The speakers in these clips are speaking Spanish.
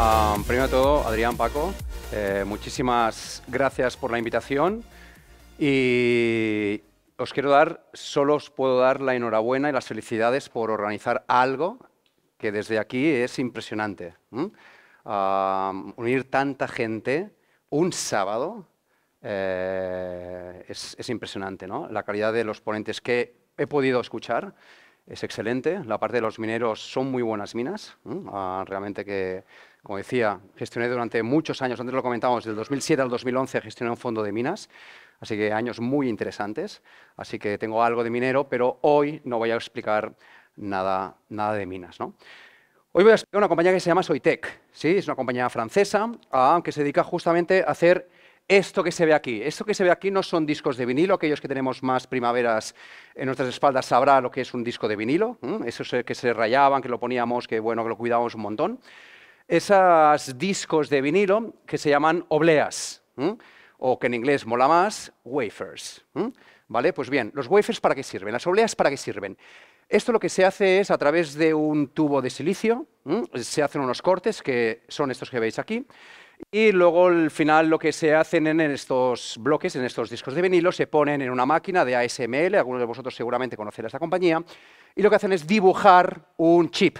Ah, primero de todo, Adrián Paco, eh, muchísimas gracias por la invitación y os quiero dar, solo os puedo dar la enhorabuena y las felicidades por organizar algo que desde aquí es impresionante. Ah, unir tanta gente un sábado eh, es, impresionante, ¿no? La calidad de los ponentes que he podido escuchar es excelente. La parte de los mineros son muy buenas minas, ah, realmente que como decía, gestioné durante muchos años, antes lo comentábamos, del 2007 al 2011 gestioné un fondo de minas, así que años muy interesantes, así que tengo algo de minero, pero hoy no voy a explicar nada, nada de minas. Hoy voy a explicar una compañía que se llama Soitec, ¿sí? es una compañía francesa aunque que se dedica justamente a hacer esto que se ve aquí. Esto que se ve aquí no son discos de vinilo, aquellos que tenemos más primaveras en nuestras espaldas sabrá lo que es un disco de vinilo, ¿eh? esos que se rayaban, que lo poníamos, que bueno, que lo cuidábamos un montón esos discos de vinilo que se llaman obleas, o que en inglés mola más, wafers. ¿Vale? Pues bien, ¿los wafers para qué sirven? ¿Las obleas para qué sirven? Esto lo que se hace es a través de un tubo de silicio, se hacen unos cortes que son estos que veis aquí, y luego al final lo que se hacen en estos bloques, en estos discos de vinilo, se ponen en una máquina de ASML, algunos de vosotros seguramente conocerá esta compañía, y lo que hacen es dibujar un chip,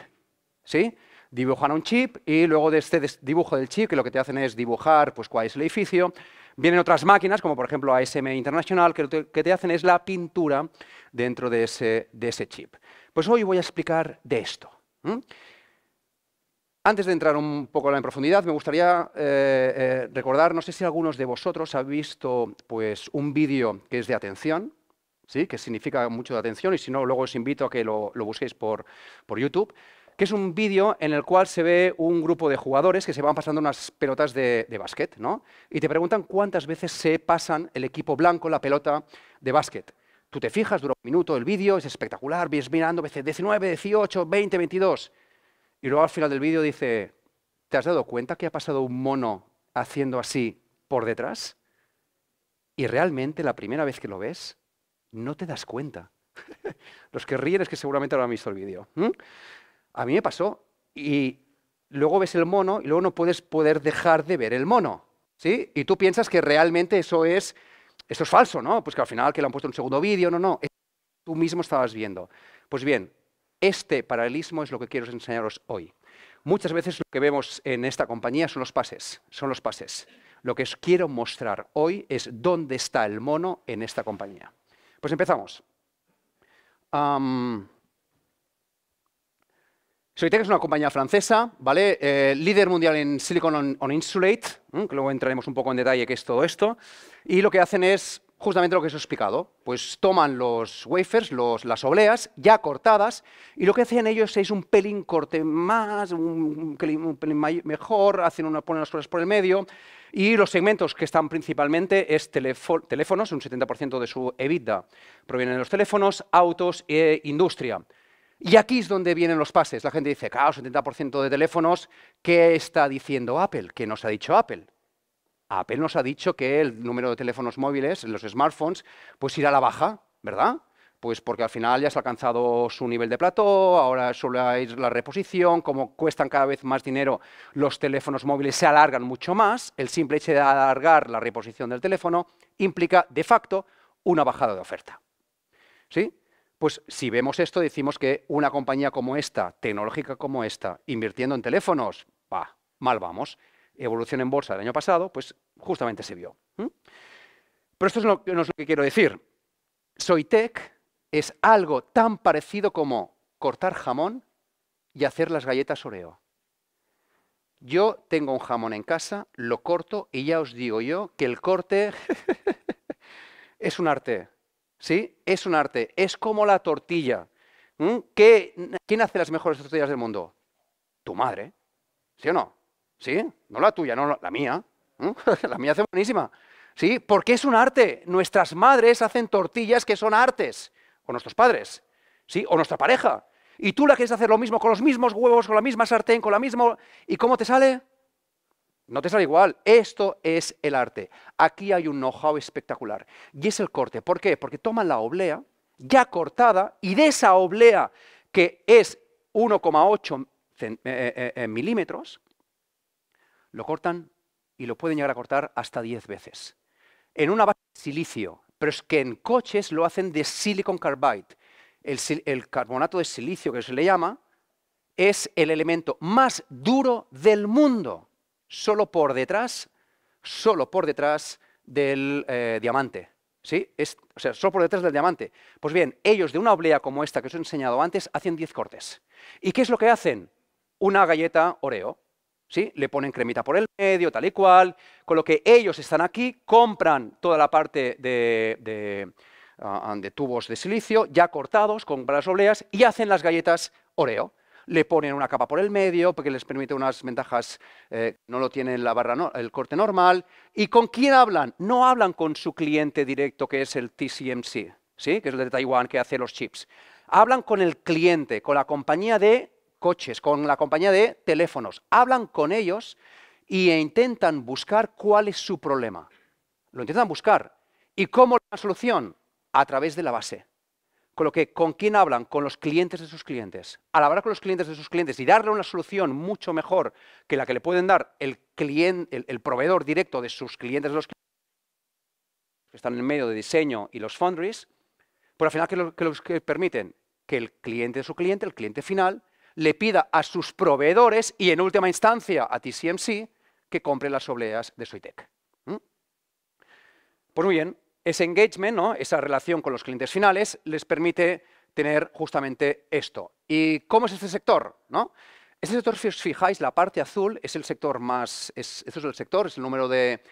¿sí? dibujan un chip y luego de este dibujo del chip, que lo que te hacen es dibujar pues, cuál es el edificio, vienen otras máquinas, como por ejemplo ASM International, que lo que te hacen es la pintura dentro de ese, chip. Pues hoy voy a explicar de esto. Antes de entrar un poco en profundidad, me gustaría eh, eh, recordar, no sé si algunos de vosotros han visto pues, un vídeo que es de atención, ¿sí? que significa mucho de atención, y si no, luego os invito a que lo, lo busquéis por YouTube que es un vídeo en el cual se ve un grupo de jugadores que se van pasando unas pelotas de, básquet, ¿no? Y te preguntan cuántas veces se pasan el equipo blanco la pelota de básquet. Tú te fijas, dura un minuto el vídeo, es espectacular, ves mirando veces 19, 18, 20, 22. Y luego al final del vídeo dice, ¿te has dado cuenta que ha pasado un mono haciendo así por detrás? Y realmente la primera vez que lo ves, no te das cuenta. Los que ríen es que seguramente no han visto el vídeo. A mí me pasó. Y luego ves el mono y luego no puedes poder dejar de ver el mono. ¿Sí? Y tú piensas que realmente eso es, esto es falso, ¿no? Pues que al final que le han puesto un segundo vídeo, no, no. Tú mismo estabas viendo. Pues bien, este paralelismo es lo que quiero enseñaros hoy. Muchas veces lo que vemos en esta compañía son los pases, son los pases. Lo que os quiero mostrar hoy es dónde está el mono en esta compañía. Pues empezamos. Soitec es una compañía francesa, ¿vale? Eh, líder mundial en Silicon on, Insulate, que luego entraremos un poco en detalle qué es todo esto. Y lo que hacen es justamente lo que os he explicado. Pues toman los wafers, las obleas ya cortadas, y lo que hacen ellos es un pelín corte más, un, pelín, mejor, hacen una, ponen las cosas por el medio. Y los segmentos que están principalmente es teléfonos, un 70% de su EBITDA provienen de los teléfonos, autos e industria. Y aquí es donde vienen los pases. La gente dice, claro, 70% de teléfonos, ¿qué está diciendo Apple? ¿Qué nos ha dicho Apple? Apple nos ha dicho que el número de teléfonos móviles, los smartphones, pues irá a la baja, ¿verdad? Pues porque al final ya se ha alcanzado su nivel de plató, ahora solo ir la reposición, como cuestan cada vez más dinero, los teléfonos móviles se alargan mucho más, el simple hecho de alargar la reposición del teléfono implica de facto una bajada de oferta. ¿Sí? Pues si vemos esto, decimos que una compañía como esta, tecnológica como esta, invirtiendo en teléfonos, va, mal vamos. Evolución en bolsa del año pasado, pues justamente se vio. Pero esto es lo, no es lo que quiero decir. Soy tech, es algo tan parecido como cortar jamón y hacer las galletas Oreo. Yo tengo un jamón en casa, lo corto y ya os digo yo que el corte es un arte. ¿sí? Es un arte, es como la tortilla. ¿Mm? ¿Quién hace las mejores tortillas del mundo? Tu madre, ¿sí o no? ¿Sí? No la tuya, no la mía. ¿Mm? la mía hace buenísima. ¿Sí? Porque es un arte. Nuestras madres hacen tortillas que son artes. O nuestros padres. ¿Sí? O nuestra pareja. Y tú la quieres hacer lo mismo con los mismos huevos, con la misma sartén, con la misma... ¿Y cómo te sale? No te sale igual. Esto es el arte. Aquí hay un know-how espectacular. Y es el corte. ¿Por qué? Porque toman la oblea ya cortada y de esa oblea que es 1,8 eh, eh, eh, milímetros, lo cortan y lo pueden llegar a cortar hasta 10 veces. En una base de silicio, pero es que en coches lo hacen de silicon carbide. El, el carbonato de silicio que se le llama es el elemento más duro del mundo solo por detrás, solo por detrás del eh, diamante. ¿Sí? Es, o sea, solo por detrás del diamante. Pues bien, ellos de una oblea como esta que os he enseñado antes hacen 10 cortes. ¿Y qué es lo que hacen? Una galleta Oreo. ¿Sí? Le ponen cremita por el medio, tal y cual. Con lo que ellos están aquí, compran toda la parte de, de ah, tubos de silicio ya cortados con las obleas y hacen las galletas Oreo le ponen una capa por el medio porque les permite unas ventajas, eh, no lo tienen la barra el corte normal. ¿Y con quién hablan? No hablan con su cliente directo que es el TCMC, ¿sí? que es el de Taiwán que hace los chips. Hablan con el cliente, con la compañía de coches, con la compañía de teléfonos. Hablan con ellos e intentan buscar cuál es su problema. Lo intentan buscar. ¿Y cómo la solución? A través de la base. Con lo que, ¿con quién hablan? Con los clientes de sus clientes. Al hablar con los clientes de sus clientes y darle una solución mucho mejor que la que le pueden dar el, cliente, el, proveedor directo de sus clientes, de los clientes que están en medio de diseño y los foundries, pues al final, ¿qué lo, que permiten? Que el cliente de su cliente, el cliente final, le pida a sus proveedores y en última instancia a TCMC que compre las obleas de Soitec. Pues muy bien, ese engagement, esa relación con los clientes finales, les permite tener justamente esto. ¿Y cómo es este sector? Este sector, si os fijáis, la parte azul es el sector más, es, este es el sector, es el número de,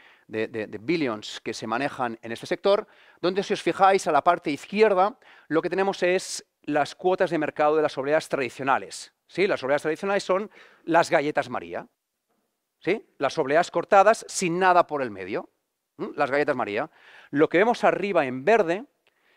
billions que se manejan en este sector, donde si os fijáis a la parte izquierda, lo que tenemos es las cuotas de mercado de las obleas tradicionales. ¿sí? Las obleas tradicionales son las galletas María, ¿sí? las obleas cortadas sin nada por el medio las galletas María. Lo que vemos arriba en verde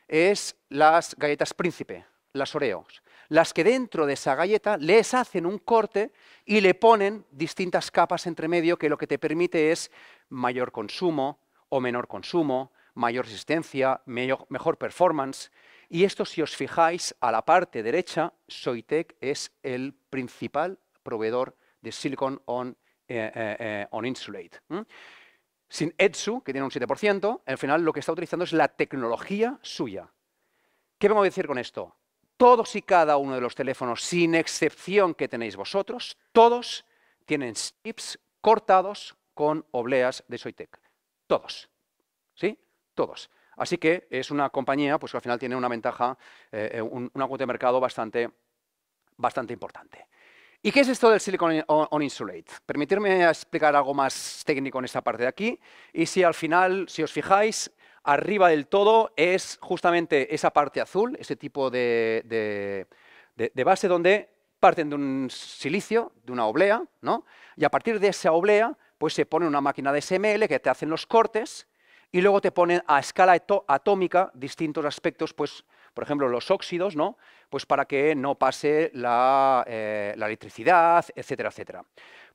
es las galletas príncipe, las oreos, las que dentro de esa galleta les hacen un corte y le ponen distintas capas entre medio que lo que te permite es mayor consumo o menor consumo, mayor resistencia, mejor performance. Y esto, si os fijáis, a la parte derecha, Soitec es el principal proveedor de silicon eh, eh, eh, on, insulate sin Etsu, que tiene un 7%, al final lo que está utilizando es la tecnología suya. ¿Qué vamos a decir con esto? Todos y cada uno de los teléfonos, sin excepción que tenéis vosotros, todos tienen chips cortados con obleas de Soitec. Todos. ¿Sí? Todos. Así que es una compañía pues, que al final tiene una ventaja, eh, eh, un, una cuota de mercado bastante, bastante importante. ¿Y qué es esto del silicon on insulate? Permitirme explicar algo más técnico en esta parte de aquí. Y si al final, si os fijáis, arriba del todo es justamente esa parte azul, ese tipo de, base donde parten de un silicio, de una oblea, ¿no? Y a partir de esa oblea, pues se pone una máquina de SML que te hacen los cortes y luego te ponen a escala atómica distintos aspectos, pues por ejemplo, los óxidos, ¿no? Pues para que no pase eh, la, electricidad, etcétera, etcétera.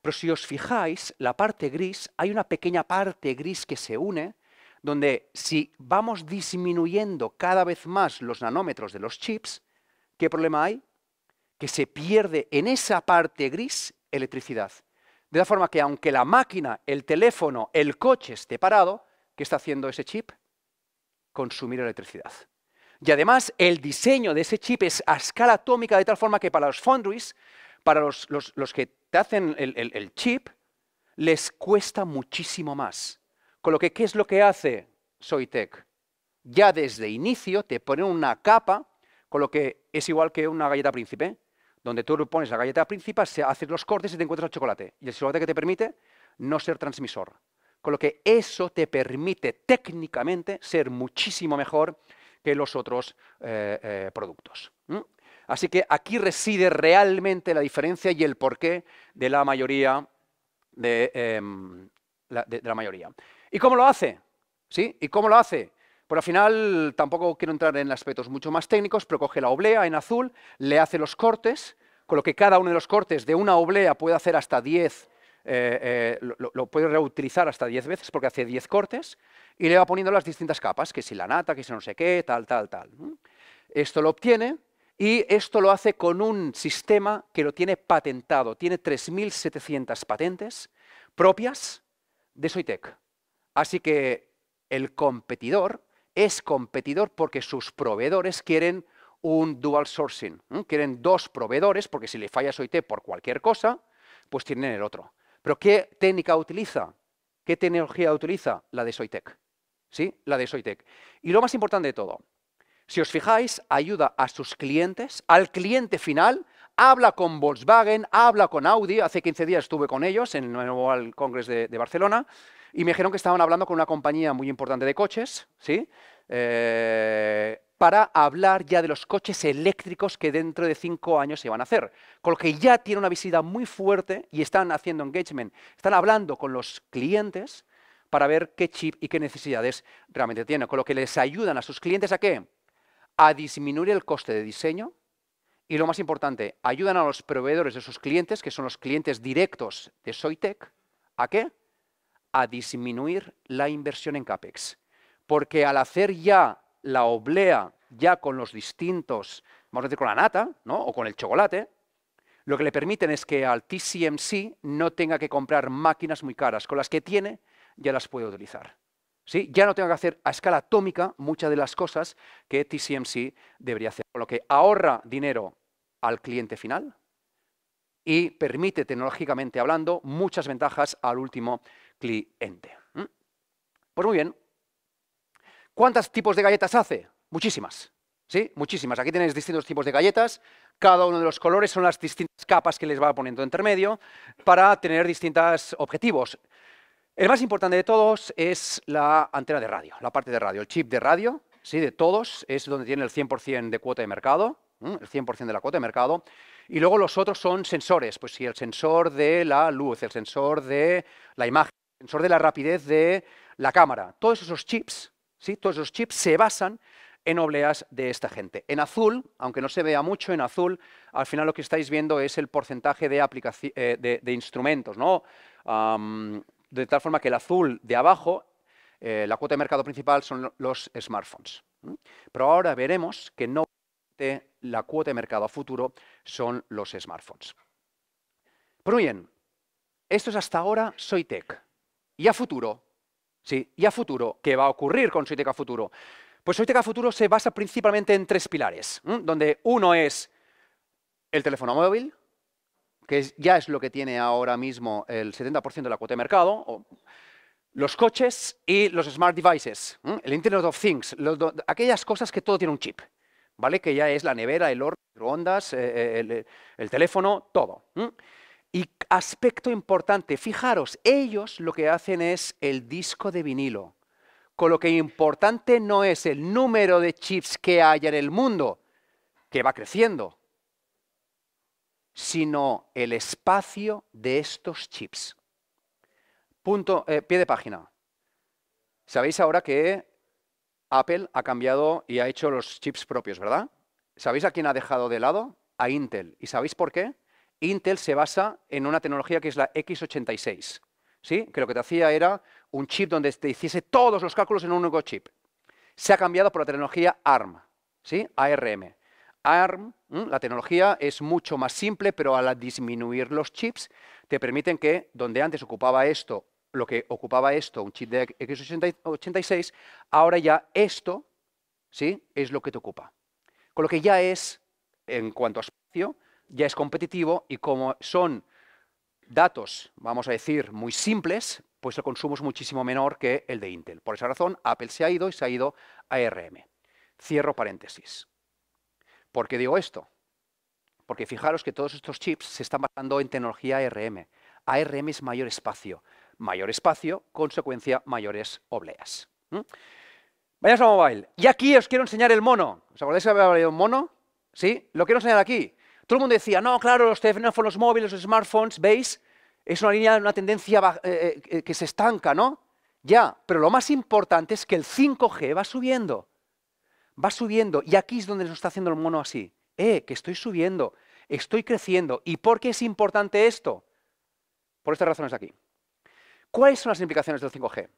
Pero si os fijáis, la parte gris, hay una pequeña parte gris que se une, donde si vamos disminuyendo cada vez más los nanómetros de los chips, ¿qué problema hay? Que se pierde en esa parte gris electricidad. De la forma que aunque la máquina, el teléfono, el coche esté parado, ¿qué está haciendo ese chip? Consumir electricidad. Y además el diseño de ese chip es a escala atómica de tal forma que para los foundries, para los, que te hacen el, chip, les cuesta muchísimo más. Con lo que, ¿qué es lo que hace Soitec? Ya desde inicio te ponen una capa, con lo que es igual que una galleta príncipe, donde tú pones la galleta príncipe, haces los cortes y te encuentras el chocolate. Y el chocolate que te permite no ser transmisor. Con lo que eso te permite técnicamente ser muchísimo mejor que los otros eh, eh, productos. Así que aquí reside realmente la diferencia y el porqué de la mayoría. De, em, la, mayoría. ¿Y cómo lo hace? ¿Sí? ¿Y cómo lo hace? Por pues al final, tampoco quiero entrar en aspectos mucho más técnicos, pero coge la oblea en azul, le hace los cortes, con lo que cada uno de los cortes de una oblea puede hacer hasta 10 eh, eh, lo, puede reutilizar hasta 10 veces porque hace 10 cortes y le va poniendo las distintas capas, que si la nata, que si no sé qué, tal, tal, tal. Esto lo obtiene y esto lo hace con un sistema que lo tiene patentado. Tiene 3.700 patentes propias de Soitec. Así que el competidor es competidor porque sus proveedores quieren un dual sourcing. Quieren dos proveedores porque si le falla Soitec por cualquier cosa, pues tienen el otro. Pero ¿qué técnica utiliza? ¿Qué tecnología utiliza? La de Soitec. ¿Sí? La de Soitec. Y lo más importante de todo, si os fijáis, ayuda a sus clientes, al cliente final, habla con Volkswagen, habla con Audi. Hace 15 días estuve con ellos en el nuevo Congress de, Barcelona y me dijeron que estaban hablando con una compañía muy importante de coches, ¿sí? Eh, para hablar ya de los coches eléctricos que dentro de cinco años se van a hacer. Con lo que ya tiene una visibilidad muy fuerte y están haciendo engagement, están hablando con los clientes para ver qué chip y qué necesidades realmente tienen. Con lo que les ayudan a sus clientes a qué? A disminuir el coste de diseño y lo más importante, ayudan a los proveedores de sus clientes, que son los clientes directos de Soitec, ¿a qué? A disminuir la inversión en CAPEX. Porque al hacer ya la oblea ya con los distintos, vamos a decir con la nata, ¿no? O con el chocolate, lo que le permiten es que al TCMC no tenga que comprar máquinas muy caras. Con las que tiene, ya las puede utilizar. ¿Sí? Ya no tenga que hacer a escala atómica muchas de las cosas que TCMC debería hacer. Con lo que ahorra dinero al cliente final y permite, tecnológicamente hablando, muchas ventajas al último cliente. ¿Mm? Pues muy bien, ¿Cuántos tipos de galletas hace? Muchísimas. ¿Sí? Muchísimas. Aquí tenéis distintos tipos de galletas. Cada uno de los colores son las distintas capas que les va poniendo intermedio para tener distintos objetivos. El más importante de todos es la antena de radio, la parte de radio, el chip de radio, ¿sí? de todos, es donde tiene el 100% de cuota de mercado, el 100% de la cuota de mercado. Y luego los otros son sensores, pues sí, el sensor de la luz, el sensor de la imagen, el sensor de la rapidez de la cámara. Todos esos chips ¿sí? Todos los chips se basan en obleas de esta gente. En azul, aunque no se vea mucho, en azul, al final lo que estáis viendo es el porcentaje de, eh, instrumentos, ¿no? de tal forma que el azul de abajo, eh, la cuota de mercado principal son los smartphones. Pero ahora veremos que no la cuota de mercado a futuro son los smartphones. Pero bien, esto es hasta ahora Soy Y a futuro, ¿sí? ¿Y a futuro? ¿Qué va a ocurrir con Soiteca futuro? Pues su futuro se basa principalmente en tres pilares, donde uno es el teléfono móvil, que ya es lo que tiene ahora mismo el 70% de la cuota de mercado, los coches y los smart devices, el Internet of Things, aquellas cosas que todo tiene un chip, ¿vale? Que ya es la nevera, el horno, las microondas, eh, eh, el, teléfono, todo. Y aspecto importante, fijaros, ellos lo que hacen es el disco de vinilo, con lo que importante no es el número de chips que haya en el mundo, que va creciendo, sino el espacio de estos chips. Punto, eh, pie de página. Sabéis ahora que Apple ha cambiado y ha hecho los chips propios, ¿verdad? ¿Sabéis a quién ha dejado de lado? A Intel. ¿Y sabéis por qué? Intel se basa en una tecnología que es la x86, ¿sí? que lo que te hacía era un chip donde te hiciese todos los cálculos en un único chip. Se ha cambiado por la tecnología ARM, ¿sí? ARM. ARM, la tecnología es mucho más simple, pero al disminuir los chips, te permiten que donde antes ocupaba esto, lo que ocupaba esto, un chip de x86, ahora ya esto ¿sí? es lo que te ocupa. Con lo que ya es, en cuanto a espacio, ya es competitivo y como son datos, vamos a decir, muy simples, pues el consumo es muchísimo menor que el de Intel. Por esa razón, Apple se ha ido y se ha ido a ARM. Cierro paréntesis. ¿Por qué digo esto? Porque fijaros que todos estos chips se están basando en tecnología ARM. ARM es mayor espacio. Mayor espacio, consecuencia, mayores obleas. ¿Mm? Vayamos a mobile. Y aquí os quiero enseñar el mono. ¿Os acordáis que había un mono? ¿Sí? Lo quiero enseñar aquí. Todo el mundo decía, no, claro, los teléfonos móviles, los smartphones, ¿veis? Es una línea, una tendencia eh, eh, que se estanca, ¿no? Ya, pero lo más importante es que el 5G va subiendo. Va subiendo. Y aquí es donde nos está haciendo el mono así. Eh, que estoy subiendo, estoy creciendo. ¿Y por qué es importante esto? Por estas razones de aquí. ¿Cuáles son las implicaciones del 5G?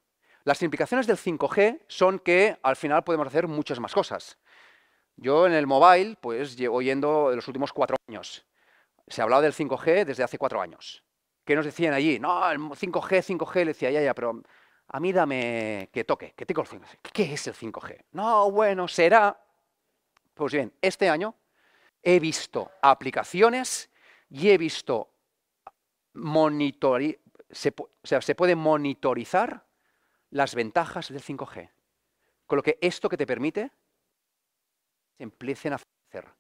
Las implicaciones del 5G son que al final podemos hacer muchas más cosas. Yo en el mobile, pues llevo yendo los últimos cuatro años. Se ha hablado del 5G desde hace cuatro años. ¿Qué nos decían allí? No, el 5G, 5G, le decía, ya, ya, pero a mí dame que toque, que te el ¿Qué es el 5G? No, bueno, será. Pues bien, este año he visto aplicaciones y he visto se puede monitorizar las ventajas del 5G. Con lo que esto que te permite empiecen a florecer.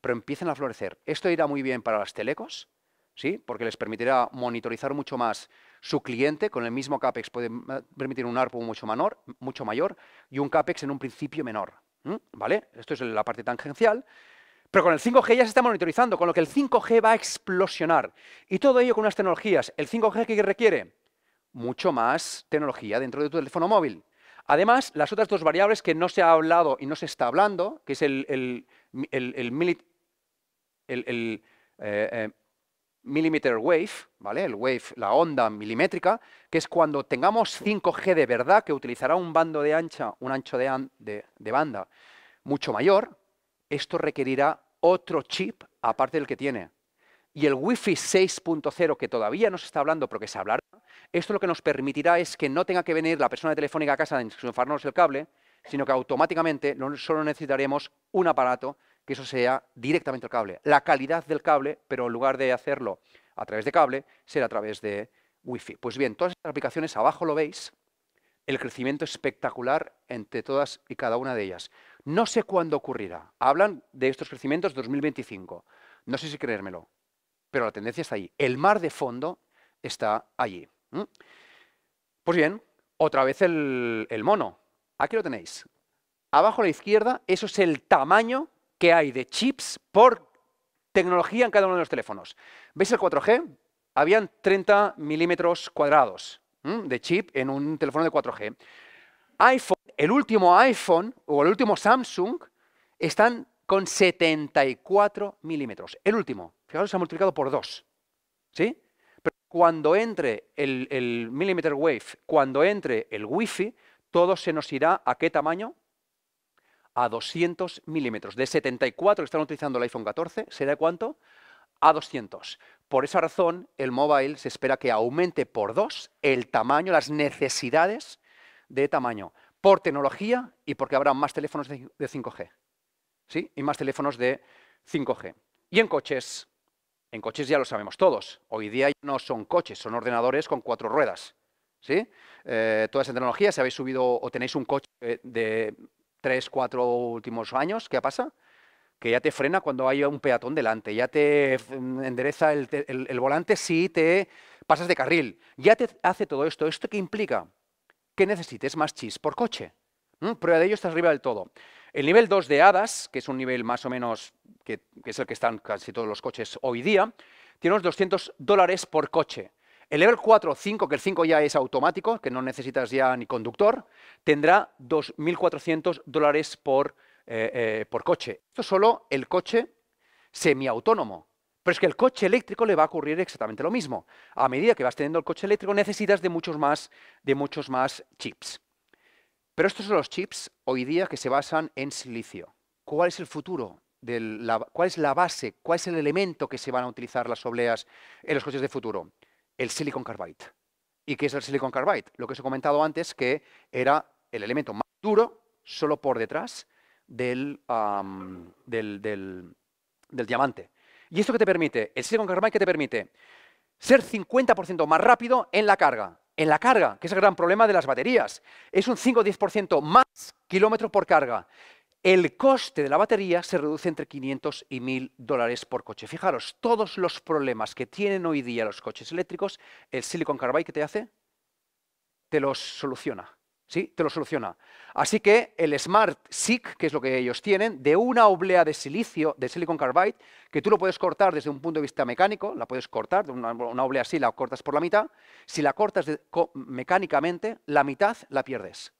Pero empiecen a florecer. Esto irá muy bien para las telecos, ¿sí? porque les permitirá monitorizar mucho más su cliente. Con el mismo CAPEX puede eh, permitir un ARPU mucho, menor, mucho mayor y un CAPEX en un principio menor. ¿Vale? Esto es la parte tangencial. Pero con el 5G ya se está monitorizando, con lo que el 5G va a explosionar. Y todo ello con unas tecnologías. ¿El 5G que requiere? Mucho más tecnología dentro de tu teléfono móvil. Además, las otras dos variables que no se ha hablado y no se está hablando, que es el, eh, eh, millimeter wave, ¿vale? El wave, la onda milimétrica, que es cuando tengamos 5G de verdad, que utilizará un bando de ancha, un ancho de banda mucho mayor, esto requerirá otro chip aparte del que tiene y el Wi-Fi 6.0, que todavía no se está hablando, pero que se hablará, esto lo que nos permitirá es que no tenga que venir la persona de telefónica a casa a enchufarnos el cable, sino que automáticamente solo necesitaremos un aparato que eso sea directamente el cable. La calidad del cable, pero en lugar de hacerlo a través de cable, será a través de Wi-Fi. Pues bien, todas estas aplicaciones, abajo lo veis, el crecimiento espectacular entre todas y cada una de ellas. No sé cuándo ocurrirá. Hablan de estos crecimientos 2025. No sé si creérmelo pero la tendencia está ahí. El mar de fondo está allí. Pues bien, otra vez el, mono. Aquí lo tenéis. Abajo a la izquierda, eso es el tamaño que hay de chips por tecnología en cada uno de los teléfonos. ¿Veis el 4G? Habían 30 milímetros cuadrados de chip en un teléfono de 4G. iPhone, el último iPhone o el último Samsung están con 74 milímetros. El último, Fijaros, se ha multiplicado por 2. ¿Sí? Pero cuando entre el, millimeter wave, cuando entre el wifi, todo se nos irá a qué tamaño? A 200 milímetros. De 74 que están utilizando el iPhone 14, ¿será cuánto? A 200. Por esa razón, el mobile se espera que aumente por 2 el tamaño, las necesidades de tamaño, por tecnología y porque habrá más teléfonos de 5G y más teléfonos de 5G. Y en coches, en coches ya lo sabemos todos, hoy día no son coches, son ordenadores con cuatro ruedas. ¿sí? Eh, toda esa tecnología, si habéis subido o tenéis un coche eh, de tres, cuatro últimos años, ¿qué pasa? Que ya te frena cuando hay un peatón delante, ya te endereza el, el volante si te pasas de carril, ya te hace todo esto. ¿Esto qué implica? Que necesites más chis por coche. Mm, prueba de ello está arriba del todo. El nivel 2 de hadas, que es un nivel más o menos que, es el que están casi todos los coches hoy día, tiene unos 200 dólares por coche. El level 4 5, que el 5 ya es automático, que no necesitas ya ni conductor, tendrá 2.400 dólares por, eh, eh, por coche. Esto es solo el coche semiautónomo. Pero es que el coche eléctrico le va a ocurrir exactamente lo mismo. A medida que vas teniendo el coche eléctrico necesitas de muchos más, de muchos más chips. Pero estos son los chips hoy día que se basan en silicio. ¿Cuál es el futuro? Del, ¿Cuál es la base? ¿Cuál es el elemento que se van a utilizar las obleas en los coches de futuro? El silicon carbide. ¿Y qué es el silicon carbide? Lo que os he comentado antes, que era el elemento más duro, solo por detrás del, del, del diamante. ¿Y esto qué te permite? El silicon carbide, ¿qué te permite? Ser 50% más rápido en la carga en la carga, que es el gran problema de las baterías. Es un 5 10% más kilómetro por carga. El coste de la batería se reduce entre 500 y 1000 dólares por coche. Fijaros, todos los problemas que tienen hoy día los coches eléctricos, el Silicon Carbide que te hace, te los soluciona. ¿sí? Te lo soluciona. Así que el Smart SiC, que es lo que ellos tienen, de una oblea de silicio, de silicon carbide, que tú lo puedes cortar desde un punto de vista mecánico, la puedes cortar, una, una oblea así la cortas por la mitad, si la cortas mecánicamente, la mitad la pierdes.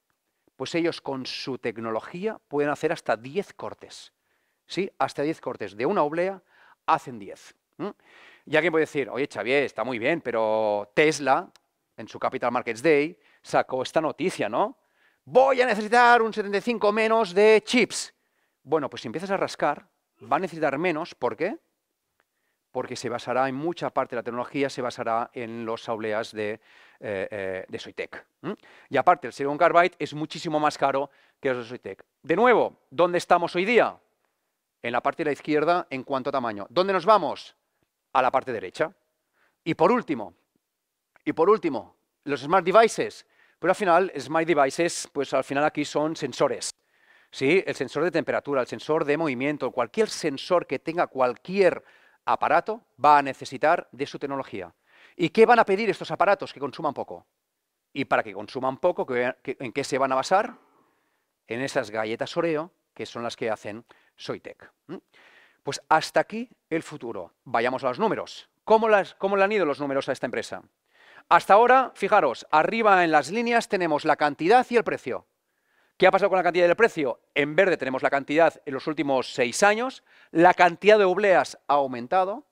Pues ellos con su tecnología pueden hacer hasta 10 cortes. ¿Sí? Hasta 10 cortes. De una oblea hacen 10. Y alguien puede decir, oye, Xavier, está muy bien, pero Tesla, en su Capital Markets Day, sacó esta noticia, ¿no? Voy a necesitar un 75 menos de chips. Bueno, pues si empiezas a rascar, va a necesitar menos. ¿Por qué? Porque se basará en mucha parte de la tecnología, se basará en los auleas de, eh, eh, Soitec. Y aparte, el Silicon Carbide es muchísimo más caro que los de Soitec. De nuevo, ¿dónde estamos hoy día? En la parte de la izquierda en cuanto a tamaño. ¿Dónde nos vamos? A la parte derecha. Y por último, y por último, los smart devices pero al final, Smart Devices, pues al final aquí son sensores. El sensor de temperatura, el sensor de movimiento, cualquier sensor que tenga cualquier aparato va a necesitar de su tecnología. ¿Y qué van a pedir estos aparatos? Que consuman poco. Y para que consuman poco, ¿en qué se van a basar? En esas galletas Oreo, que son las que hacen Soitec. Pues hasta aquí el futuro. Vayamos a los números. ¿Cómo, cómo le han ido los números a esta empresa? Hasta ahora, fijaros, arriba en las líneas tenemos la cantidad y el precio. ¿Qué ha pasado con la cantidad y el precio? En verde tenemos la cantidad en los últimos seis años, la cantidad de obleas ha aumentado,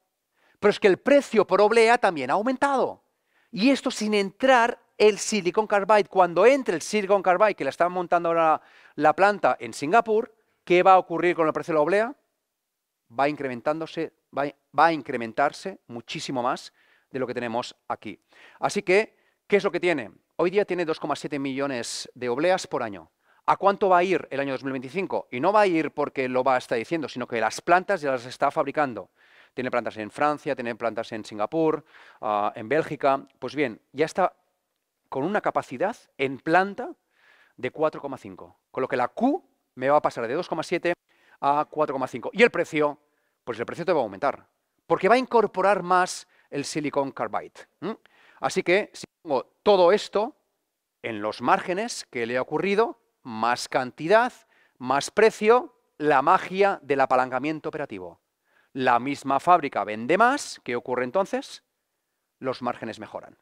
pero es que el precio por oblea también ha aumentado. Y esto sin entrar el silicon carbide. Cuando entre el silicon carbide, que la están montando ahora la planta en Singapur, ¿qué va a ocurrir con el precio de la oblea? Va incrementándose, va a incrementarse muchísimo más de lo que tenemos aquí. Así que, ¿qué es lo que tiene? Hoy día tiene 2,7 millones de obleas por año. ¿A cuánto va a ir el año 2025? Y no va a ir porque lo va a estar diciendo, sino que las plantas ya las está fabricando. Tiene plantas en Francia, tiene plantas en Singapur, ah, en Bélgica. Pues bien, ya está con una capacidad en planta de 4,5. Con lo que la Q me va a pasar de 2,7 a 4,5. Y el precio, pues el precio te va a aumentar, porque va a incorporar más el silicon carbide. Así que si pongo todo esto en los márgenes que le ha ocurrido, más cantidad, más precio, la magia del apalancamiento operativo. La misma fábrica vende más, ¿qué ocurre entonces? Los márgenes mejoran.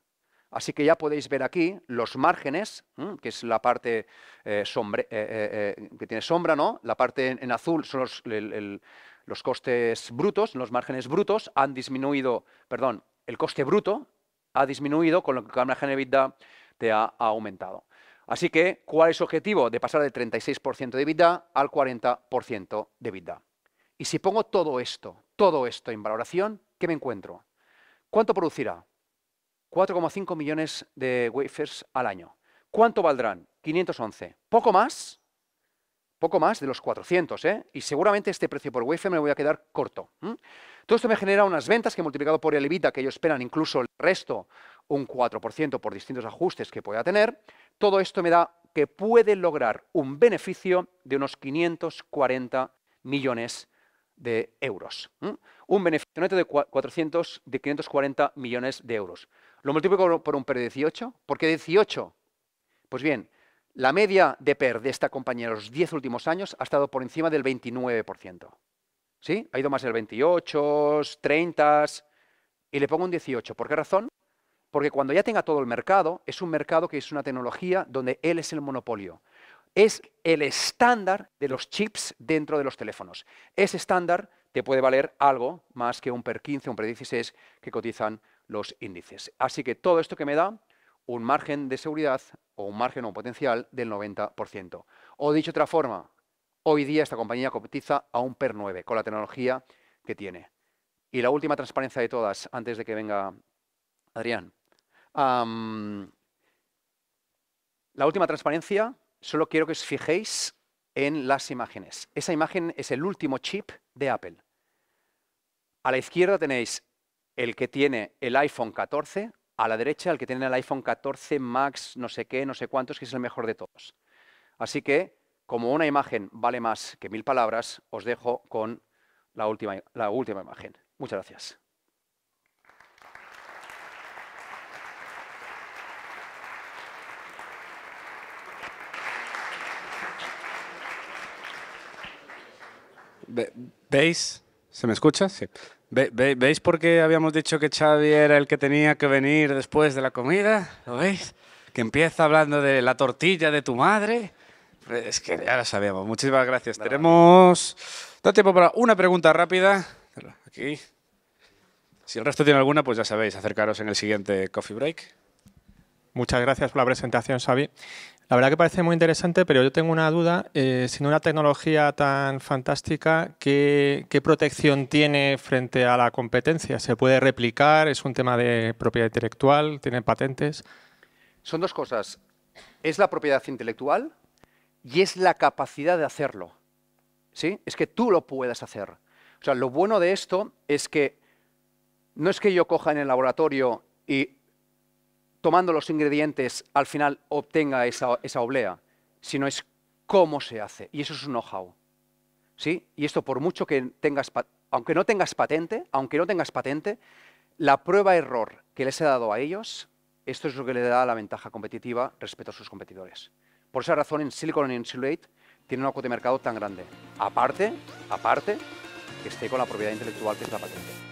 Así que ya podéis ver aquí los márgenes, que es la parte eh, eh, eh, que tiene sombra, ¿no? La parte en, azul son los, el, los costes brutos, los márgenes brutos han disminuido, perdón, el coste bruto ha disminuido, con lo que el margen EBITDA te ha, aumentado. Así que, ¿cuál es su objetivo? De pasar del 36% de vida al 40% de vida. Y si pongo todo esto, todo esto en valoración, ¿qué me encuentro? ¿Cuánto producirá? 4,5 millones de wafers al año. ¿Cuánto valdrán? 511. ¿Poco más? poco más de los 400, ¿eh? y seguramente este precio por Wi-Fi me voy a quedar corto. Todo esto me genera unas ventas que multiplicado por el EBITDA, que ellos esperan incluso el resto, un 4% por distintos ajustes que pueda tener, todo esto me da que puede lograr un beneficio de unos 540 millones de euros. Un beneficio neto de, de 540 millones de euros. Lo multiplico por un PER de 18. ¿Por qué 18? Pues bien, la media de PER de esta compañía en los 10 últimos años ha estado por encima del 29%. ¿Sí? Ha ido más del 28, 30 y le pongo un 18. ¿Por qué razón? Porque cuando ya tenga todo el mercado, es un mercado que es una tecnología donde él es el monopolio. Es el estándar de los chips dentro de los teléfonos. Ese estándar te puede valer algo más que un PER 15, un PER 16 que cotizan los índices. Así que todo esto que me da un margen de seguridad o un margen o un potencial del 90%. O dicho de otra forma, hoy día esta compañía cotiza a un PER 9 con la tecnología que tiene. Y la última transparencia de todas, antes de que venga Adrián. la última transparencia, solo quiero que os fijéis en las imágenes. Esa imagen es el último chip de Apple. A la izquierda tenéis el que tiene el iPhone 14 a la derecha el que tiene el iPhone 14 Max, no sé qué, no sé cuántos, que es el mejor de todos. Así que, como una imagen vale más que mil palabras, os dejo con la última, la última imagen. Muchas gracias. ¿Veis? ¿Se me escucha? Sí veis por qué habíamos dicho que Xavi era el que tenía que venir después de la comida? ¿Lo veis? Que empieza hablando de la tortilla de tu madre. Pues es que ya lo sabíamos. Muchísimas gracias. Tenemos... tiempo para una pregunta rápida. Aquí. Si el resto tiene alguna, pues ya sabéis, acercaros en el siguiente Coffee Break. Muchas gracias por la presentación, Xavi. La verdad que parece muy interesante, pero yo tengo una duda. Eh, sin una tecnología tan fantástica, ¿qué, protección tiene frente a la competencia? ¿Se puede replicar? ¿Es un tema de propiedad intelectual? ¿Tiene patentes? Son dos cosas. Es la propiedad intelectual y es la capacidad de hacerlo. ¿Sí? Es que tú lo puedas hacer. sea, lo bueno de esto es que no es que yo coja en el laboratorio y tomando los ingredientes al final obtenga esa, esa oblea, sino es cómo se hace. Y eso es un know-how. ¿Sí? Y esto por mucho que tengas, aunque no tengas patente, aunque no tengas patente, la prueba error que les he dado a ellos, esto es lo que le da la ventaja competitiva respecto a sus competidores. Por esa razón, en Silicon Insulate tiene una cuota de mercado tan grande. Aparte, aparte, que esté con la propiedad intelectual que es la patente.